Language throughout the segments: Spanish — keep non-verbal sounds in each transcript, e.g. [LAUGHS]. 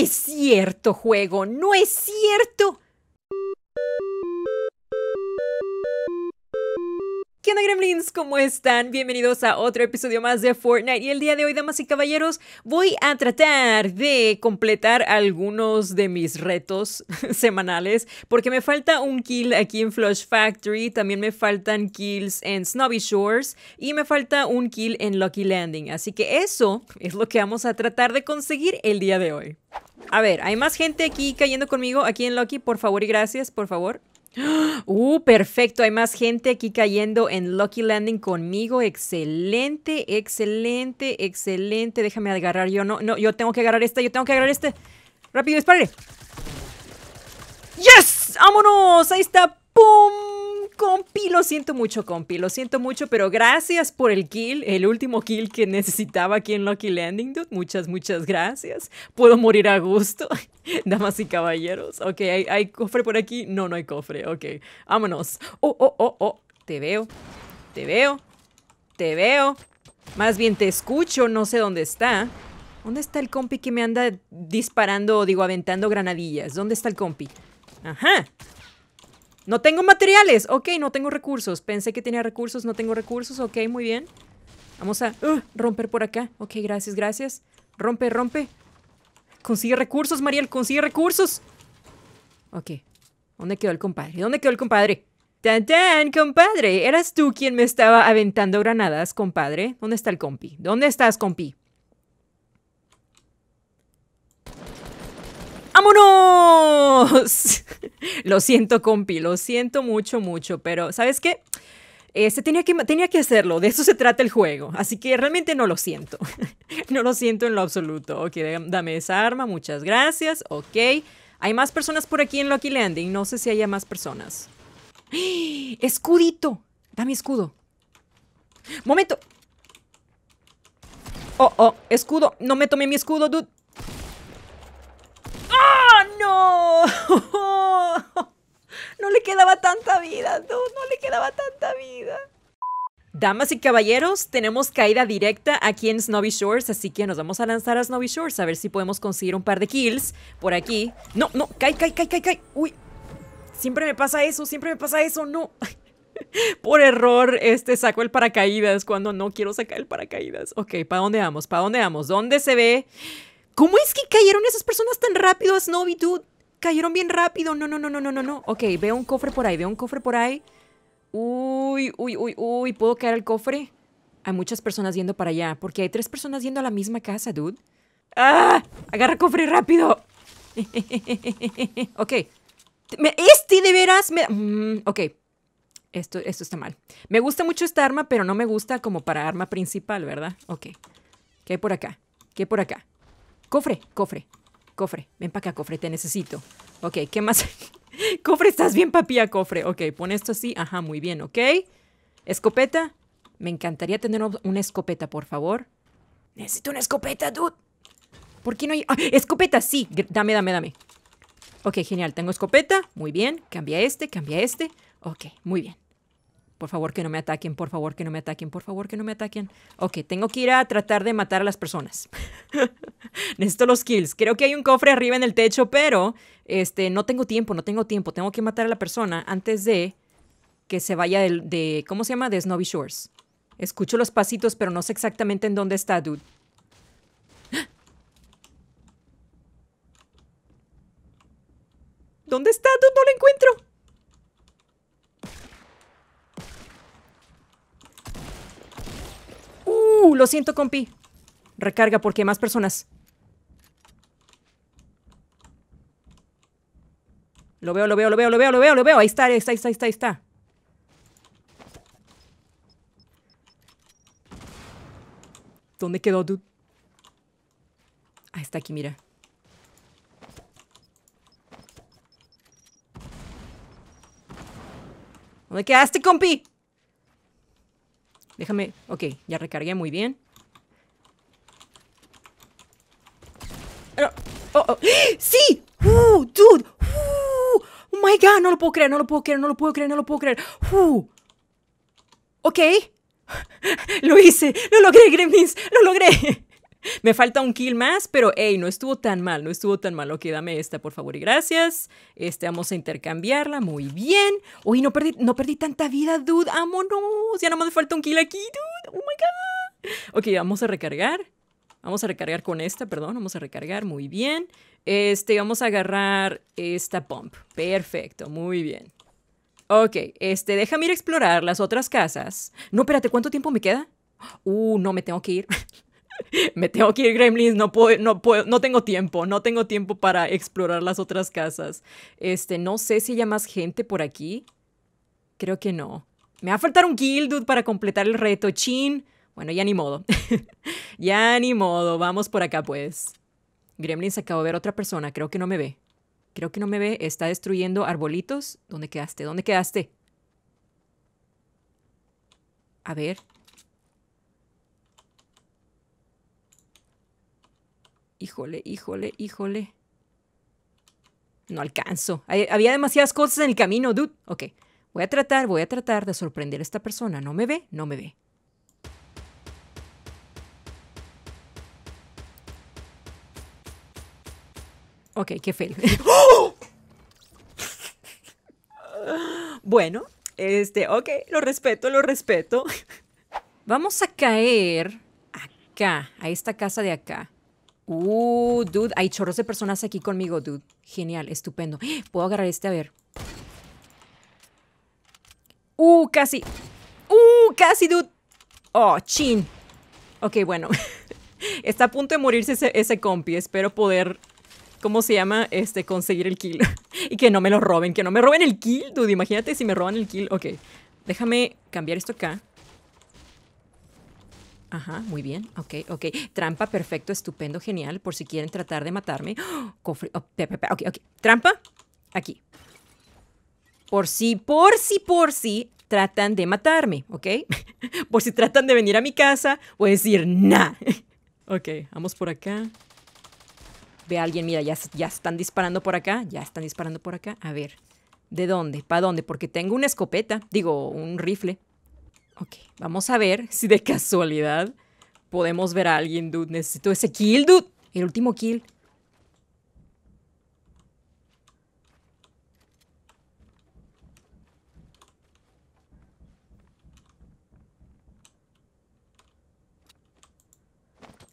es cierto, juego, no es cierto. ¿Qué onda, Gremlins? ¿Cómo están? Bienvenidos a otro episodio más de Fortnite. Y el día de hoy, damas y caballeros, voy a tratar de completar algunos de mis retos [LAUGHS] semanales, porque me falta un kill aquí en Flush Factory, también me faltan kills en Snobby Shores y me falta un kill en Lucky Landing. Así que eso es lo que vamos a tratar de conseguir el día de hoy. A ver, hay más gente aquí cayendo conmigo, aquí en Lucky, por favor y gracias, por favor. [GASPS] Uh, perfecto, hay más gente aquí cayendo en Lucky Landing conmigo. Excelente, excelente, excelente. Déjame agarrar yo, no, no, yo tengo que agarrar esta yo tengo que agarrar este. Rápido, dispare. ¡Yes! ¡Vámonos! Ahí está. ¡Pum! Compi, lo siento mucho, compi, lo siento mucho, pero gracias por el kill, el último kill que necesitaba aquí en Lucky Landing, dude. Muchas, muchas gracias. Puedo morir a gusto, [LAUGHS] damas y caballeros. Ok, ¿hay, cofre por aquí? No, no hay cofre, ok. Vámonos. Oh, oh, oh, oh, te veo, te veo, te veo. Más bien te escucho, no sé dónde está. ¿Dónde está el compi que me anda disparando, digo, aventando granadillas? ¿Dónde está el compi? Ajá, no tengo materiales. Ok, no tengo recursos. Pensé que tenía recursos, no tengo recursos. Ok, muy bien. Vamos a uh, romper por acá. Ok, gracias, gracias. Rompe, rompe. Consigue recursos, Mariel, consigue recursos. Ok. ¿Dónde quedó el compadre? ¿Dónde quedó el compadre? ¡Tan, tan, compadre! ¿Eras tú quien me estaba aventando granadas, compadre? ¿Dónde está el compi? ¿Dónde estás, compi? ¡Vámonos! [LAUGHS] lo siento, compi, lo siento mucho, mucho, pero ¿sabes qué? Este, tenía, que, tenía que hacerlo, de eso se trata el juego, así que realmente no lo siento, [LAUGHS] no lo siento en lo absoluto. Ok, dame esa arma, muchas gracias, ok. Hay más personas por aquí en Lucky Landing, no sé si haya más personas. [GASPS] ¡Escudito! Dame escudo. ¡Momento! Oh, oh, escudo, no me tomé mi escudo, dude. [LAUGHS] no. le quedaba tanta vida, no, no le quedaba tanta vida. Damas y caballeros, tenemos caída directa aquí en Snowy Shores, así que nos vamos a lanzar a Snowy Shores a ver si podemos conseguir un par de kills por aquí. No, no, cae, cae, cae, cae, cae. Uy, siempre me pasa eso, siempre me pasa eso, no. [LAUGHS] Por error, este saco el paracaídas cuando no quiero sacar el paracaídas. Ok, ¿para dónde vamos? ¿Para dónde vamos? ¿Dónde se ve? ¿Cómo es que cayeron esas personas tan rápido, Snowy, dude? Cayeron bien rápido. No, no, no, no, no, no, no. Ok, veo un cofre por ahí, veo un cofre por ahí. Uy, uy, uy, uy. ¿Puedo caer al cofre? Hay muchas personas yendo para allá, porque hay tres personas yendo a la misma casa, dude. ¡Ah! ¡Agarra cofre rápido! [LAUGHS] ok. este de veras mm, ok. Esto, esto está mal. Me gusta mucho esta arma, pero no me gusta como para arma principal, ¿verdad? Ok. ¿Qué hay por acá? ¿Qué hay por acá? Cofre, cofre, cofre. Ven para acá, cofre, te necesito. Ok, ¿qué más? [LAUGHS] cofre, estás bien, a cofre. Ok, pon esto así. Ajá, muy bien, ok. Escopeta. Me encantaría tener una escopeta, por favor. Necesito una escopeta, dude. ¿Por qué no hay...? Ah, escopeta, sí. Dame, dame, dame. Ok, genial. Tengo escopeta. Muy bien. Cambia este, cambia este. Ok, muy bien. Por favor, que no me ataquen, por favor, que no me ataquen, por favor, que no me ataquen. Ok, tengo que ir a tratar de matar a las personas. [LAUGHS] [LAUGHS] necesito los kills. Creo que hay un cofre arriba en el techo, pero este, no tengo tiempo, no tengo tiempo. Tengo que matar a la persona antes de que se vaya de, de ¿cómo se llama? De Snowy Shores. Escucho los pasitos, pero no sé exactamente en dónde está, dude. [GASPS] ¿Dónde está, dude? No lo encuentro. Uh, lo siento, compi. Recarga porque hay más personas. Lo veo, lo veo, lo veo, lo veo, lo veo, lo veo. Ahí está, ahí está, ahí está, ahí está. ¿Dónde quedó, dude? Ah, está aquí, mira. ¿Dónde quedaste, compi? Déjame... Ok, ya recargué muy bien. Oh, oh. [GASPS] ¡Sí! ¡Uh, dude! my no lo puedo creer, no lo puedo creer, no lo puedo creer, no lo puedo creer. ¡Uf! Ok, [LAUGHS] lo hice, lo logré, Gremlins, lo logré. [LAUGHS] Me falta un kill más, pero hey, no estuvo tan mal, no estuvo tan mal. Ok, dame esta, por favor, y gracias. Este, vamos a intercambiarla, muy bien. Uy, no perdí, no perdí tanta vida, dude, vámonos. Ya nada más me falta un kill aquí, dude, oh my god. Ok, vamos a recargar. Vamos a recargar con esta, perdón, vamos a recargar, muy bien. Este, vamos a agarrar esta pump. Perfecto, muy bien. Ok, este, déjame ir a explorar las otras casas. No, espérate, ¿cuánto tiempo me queda? Uh, no, me tengo que ir. [LAUGHS] me tengo que ir, Gremlins, no puedo, no puedo, no tengo tiempo, no tengo tiempo para explorar las otras casas. Este, no sé si hay más gente por aquí. Creo que no. Me va a faltar un guild, dude, para completar el reto. Chin, bueno, ya ni modo. [LAUGHS] ya ni modo, vamos por acá pues. se acabó de ver a otra persona, creo que no me ve. Creo que no me ve, está destruyendo arbolitos. ¿Dónde quedaste? ¿Dónde quedaste? A ver. Híjole, híjole, híjole. No alcanzo. había demasiadas cosas en el camino, dude. Ok. Voy a tratar, voy a tratar de sorprender a esta persona. No me ve, no me ve. Ok, qué feo. [LAUGHS] bueno, este, ok, lo respeto, lo respeto. Vamos a caer acá, a esta casa de acá. Uh, dude, hay chorros de personas aquí conmigo, dude. Genial, estupendo. [GASPS] Puedo agarrar este, a ver. Uh, casi. Uh, casi, dude. Oh, chin. Ok, bueno. [LAUGHS] Está a punto de morirse ese, ese compi. Espero poder ¿cómo se llama? Este, conseguir el kill. [LAUGHS] y que no me lo roben, que no me roben el kill, dude. Imagínate si me roban el kill. Ok, déjame cambiar esto acá. Ajá, muy bien. Ok, ok. Trampa, perfecto, estupendo, genial. Por si quieren tratar de matarme. [GASPS] Oh, Trampa, aquí. Por si, por si, por si tratan de matarme, ¿ok? [LAUGHS] por si tratan de venir a mi casa, voy a decir, nah. [LAUGHS] ok, vamos por acá ve a alguien, mira, ya, ya están disparando por acá, ya están disparando por acá. A ver, ¿de dónde? ¿Para dónde? Porque tengo una escopeta, digo, un rifle. Ok, vamos a ver si de casualidad podemos ver a alguien, dude. Necesito ese kill, dude. El último kill.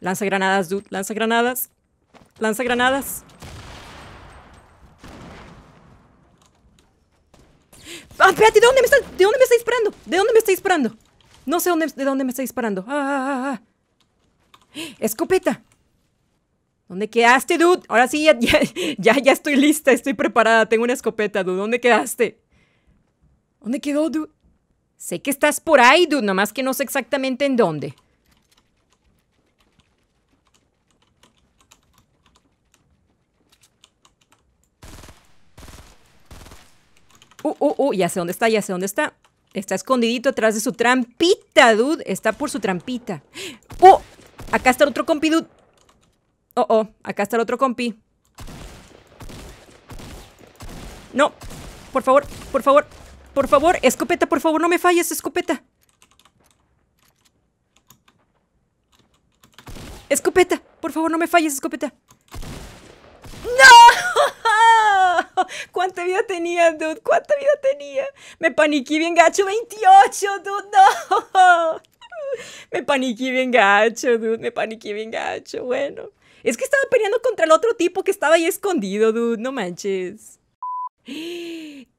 Lanza granadas, dude. Lanza granadas. Lanza granadas. Ah, espérate, ¿de dónde me está, de me disparando? ¿De dónde me está disparando? No sé de dónde me está disparando. Ah, ah, ah, ah, Escopeta. ¿Dónde quedaste, dude? Ahora sí, ya, ya, estoy lista, estoy preparada. Tengo una escopeta, dude. ¿Dónde quedaste? ¿Dónde quedó, dude? Sé que estás por ahí, dude, nomás que no sé exactamente en dónde. Uh, uh, uh, ya sé dónde está, ya sé dónde está. Está escondidito atrás de su trampita, dude. Está por su trampita. ¡Uh! Acá está el otro compi, dude. Oh, oh. Acá está el otro compi. No. Por favor, por favor. Por favor, escopeta, por favor, no me falles, escopeta. Escopeta, por favor, no me falles, escopeta. [LAUGHS] ¿Cuánta vida tenía, dude? ¿Cuánta vida tenía? Me paniqué bien gacho. 28, dude. No. [LAUGHS] Me paniqué bien gacho, dude. Me paniqué bien gacho. Bueno. Es que estaba peleando contra el otro tipo que estaba ahí escondido, dude. No manches. [GASPS]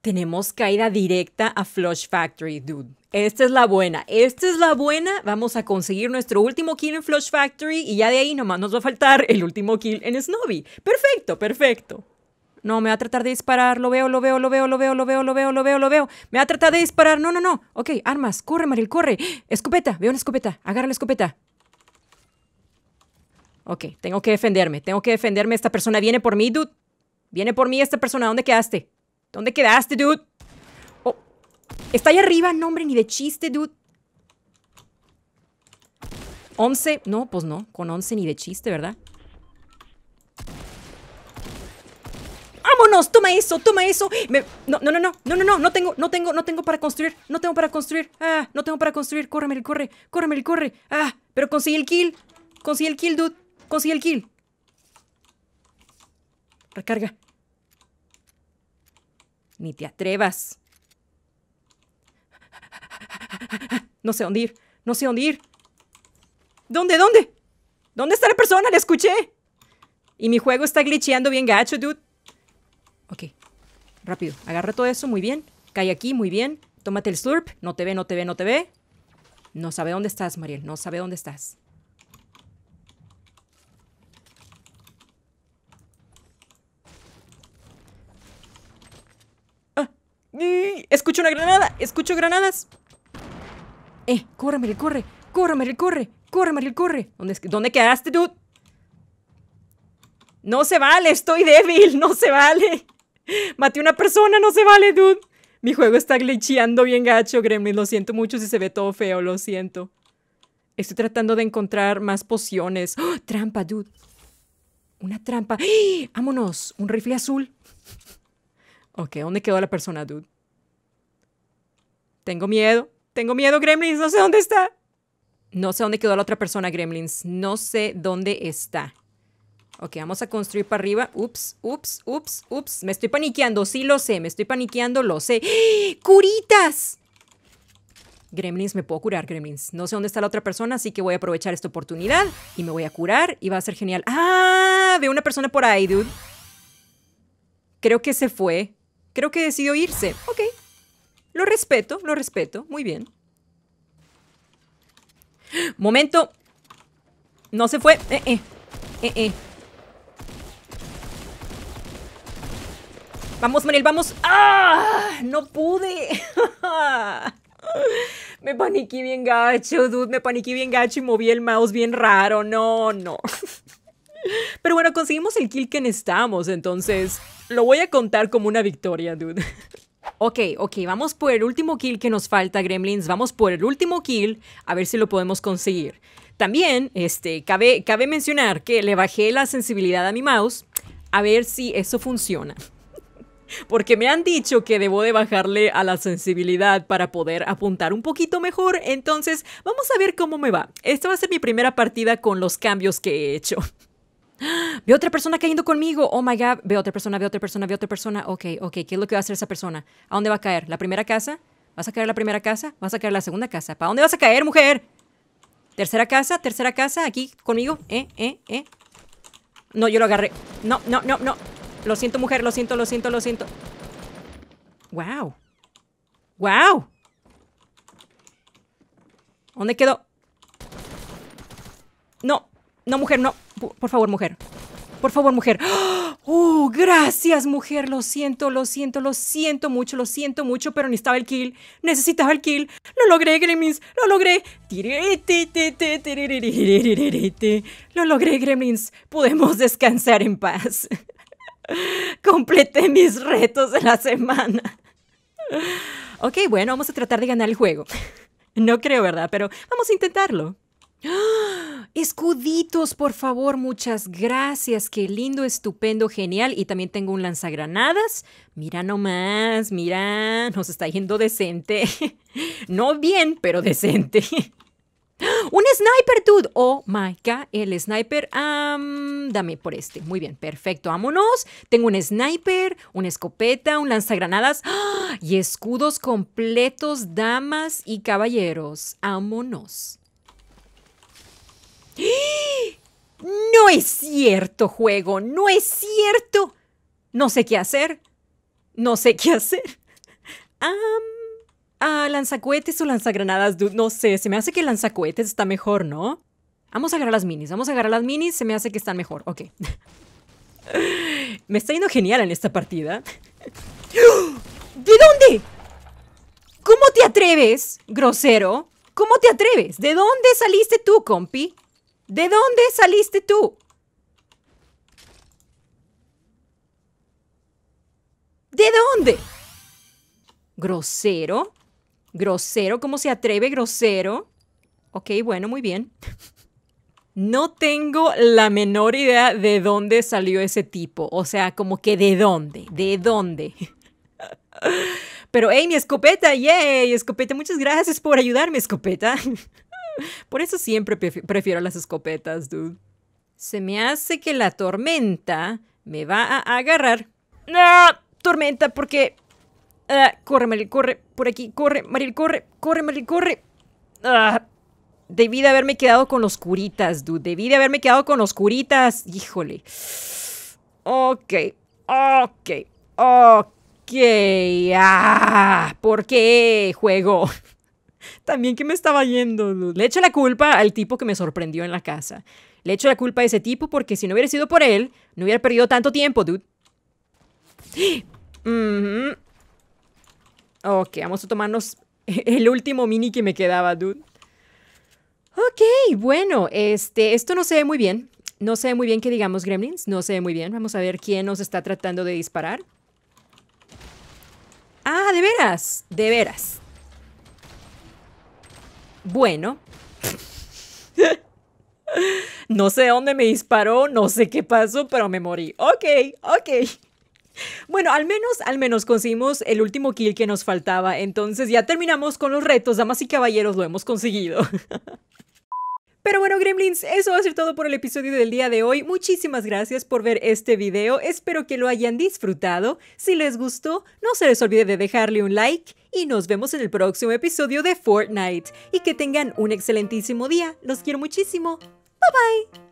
Tenemos caída directa a Flush Factory, dude. Esta es la buena. Esta es la buena. Vamos a conseguir nuestro último kill en Flush Factory y ya de ahí nomás nos va a faltar el último kill en Snobby, Perfecto, perfecto. No, me va a tratar de disparar. Lo veo, lo veo, lo veo, lo veo, lo veo, lo veo, lo veo, lo veo. Me va a tratar de disparar. No, no, no. Ok, armas. Corre, Maril, corre. Escopeta. Veo una escopeta. Agarra la escopeta. Ok, tengo que defenderme. Tengo que defenderme. Esta persona viene por mí, dude. Viene por mí esta persona. ¿Dónde quedaste? ¿Dónde quedaste, dude? Oh. Está ahí arriba. No, hombre, ni de chiste, dude. Once. No, pues no. Con once ni de chiste, ¿verdad? vámonos, toma eso, toma eso. No, no, no, no, no, no, no, tengo, no tengo, no tengo para construir, no tengo para construir. Ah, no tengo para construir, córreme, corre, córreme, corre. Ah, pero conseguí el kill, conseguí el kill, dude, conseguí el kill. Recarga. Ni te atrevas. No sé dónde ir, no sé dónde ir. ¿Dónde, dónde? ¿Dónde está la persona? La escuché. Y mi juego está glitcheando bien gacho, dude. Ok, rápido. Agarra todo eso, muy bien. Cae aquí, muy bien. Tómate el slurp. No te ve, no te ve, no te ve. No sabe dónde estás, Mariel. No sabe dónde estás. Ah, escucho una granada. Escucho granadas. Eh, corre, Mariel, corre. Corre, Mariel, corre. Corre, Mariel, corre. ¿Dónde, dónde quedaste, dude? No se vale, estoy débil. No se vale. [LAUGHS] Maté una persona, no se vale, dude. Mi juego está glitcheando bien gacho, Gremlins, Lo siento mucho si se ve todo feo, lo siento. Estoy tratando de encontrar más pociones. [GASPS] ¡Oh, trampa, dude. Una trampa. [GASPS] ¡Vámonos! Un rifle azul. [LAUGHS] Ok, ¿dónde quedó la persona, dude? Tengo miedo. Tengo miedo, Gremlins. No sé dónde está. No sé dónde quedó la otra persona, Gremlins. No sé dónde está. Ok, vamos a construir para arriba. Ups, ups, ups, ups. Me estoy paniqueando, sí lo sé. Me estoy paniqueando, lo sé. ¡Ah! ¡Curitas! Gremlins, me puedo curar, Gremlins. No sé dónde está la otra persona, así que voy a aprovechar esta oportunidad y me voy a curar y va a ser genial. ¡Ah! Veo una persona por ahí, dude. Creo que se fue. Creo que decidió irse. Ok. Lo respeto, lo respeto. Muy bien. Momento. No se fue. Eh, eh. Eh, eh. Vamos, Manuel, vamos. ¡Ah! No pude. [LAUGHS] me paniqué bien gacho, dude. Me paniqué bien gacho y moví el mouse bien raro. No, no. [LAUGHS] Pero bueno, conseguimos el kill que necesitamos, entonces lo voy a contar como una victoria, dude. [LAUGHS] Ok, ok, vamos por el último kill que nos falta, Gremlins. Vamos por el último kill, a ver si lo podemos conseguir. También, este, cabe, cabe mencionar que le bajé la sensibilidad a mi mouse, a ver si eso funciona porque me han dicho que debo de bajarle a la sensibilidad para poder apuntar un poquito mejor. Entonces, vamos a ver cómo me va. Esta va a ser mi primera partida con los cambios que he hecho. [GASPS] Veo otra persona cayendo conmigo. Oh my god. Veo otra persona, veo otra persona, veo otra persona. Ok, ok. ¿Qué es lo que va a hacer esa persona? ¿A dónde va a caer? ¿La primera casa? ¿Vas a caer la primera casa? ¿Vas a caer la segunda casa? ¿Para dónde vas a caer, mujer? ¿Tercera casa? ¿Tercera casa? ¿Aquí conmigo? ¿Eh? ¿Eh? ¿Eh? No, yo lo agarré. No, no, no, no. Lo siento, mujer, lo siento, lo siento, lo siento. ¡Wow! ¡Wow! ¿Dónde quedó? No, no, mujer, no. Por favor, mujer. Por favor, mujer. [GASPS] ¡Oh, gracias, mujer! Lo siento, lo siento, lo siento mucho, lo siento mucho, pero necesitaba el kill. Necesitaba el kill. Lo logré, Gremlins. Lo logré. Lo logré, Gremlins. Podemos descansar en paz. [LAUGHS] [LAUGHS] Completé mis retos de la semana. Ok, bueno, vamos a tratar de ganar el juego. [LAUGHS] No creo, ¿verdad? Pero vamos a intentarlo. [GASPS] Escuditos, por favor, muchas gracias. Qué lindo, estupendo, genial. Y también tengo un lanzagranadas. Mira nomás, mira, nos está yendo decente. [LAUGHS] No bien, pero decente. Un sniper, dude. Oh my god, el sniper. dame por este. Muy bien, perfecto. Vámonos. Tengo un sniper, una escopeta, un lanzagranadas [GASPS] y escudos completos, damas y caballeros. Vámonos. [GASPS] No es cierto, juego. No es cierto. No sé qué hacer. No sé qué hacer. Um, Ah, lanzacohetes o lanzagranadas, No sé, se me hace que lanzacohetes está mejor, ¿no? Vamos a agarrar las minis, vamos a agarrar las minis, se me hace que están mejor. Ok. [LAUGHS] me está yendo genial en esta partida. [GASPS] ¿De dónde? ¿Cómo te atreves, grosero? ¿Cómo te atreves? ¿De dónde saliste tú, compi? ¿De dónde saliste tú? ¿De dónde? ¿Grosero? Grosero, ¿cómo se atreve grosero? Ok, bueno, muy bien. No tengo la menor idea de dónde salió ese tipo. O sea, como que de dónde, de dónde. Pero, hey, mi escopeta, yay, escopeta, muchas gracias por ayudarme, escopeta. Por eso siempre prefiero las escopetas, dude. Se me hace que la tormenta me va a agarrar. ¡No! Tormenta, porque Ah, corre, Maril, corre. Por aquí, corre, Maril, corre. Corre, Maril, corre. Ah, debí de haberme quedado con los curitas, dude. Debí de haberme quedado con los curitas. Híjole. Ok, ok, ok. Ah, ¿Por qué juego? [LAUGHS] También que me estaba yendo, dude. Le echo la culpa al tipo que me sorprendió en la casa. Le echo la culpa a ese tipo porque si no hubiera sido por él, no hubiera perdido tanto tiempo, dude. [GASPS] Ok, vamos a tomarnos [LAUGHS] el último mini que me quedaba, dude. Ok, bueno, este, esto no se ve muy bien. No se ve muy bien que digamos gremlins, no se ve muy bien. Vamos a ver quién nos está tratando de disparar. Ah, de veras, de veras. Bueno. [LAUGHS] no sé dónde me disparó, no sé qué pasó, pero me morí. Ok, ok. Bueno, al menos, al menos conseguimos el último kill que nos faltaba. Entonces ya terminamos con los retos, damas y caballeros, lo hemos conseguido. [LAUGHS] Pero bueno, gremlins, eso va a ser todo por el episodio del día de hoy. Muchísimas gracias por ver este video. Espero que lo hayan disfrutado. Si les gustó, no se les olvide de dejarle un like y nos vemos en el próximo episodio de Fortnite. Y que tengan un excelentísimo día. Los quiero muchísimo. Bye bye.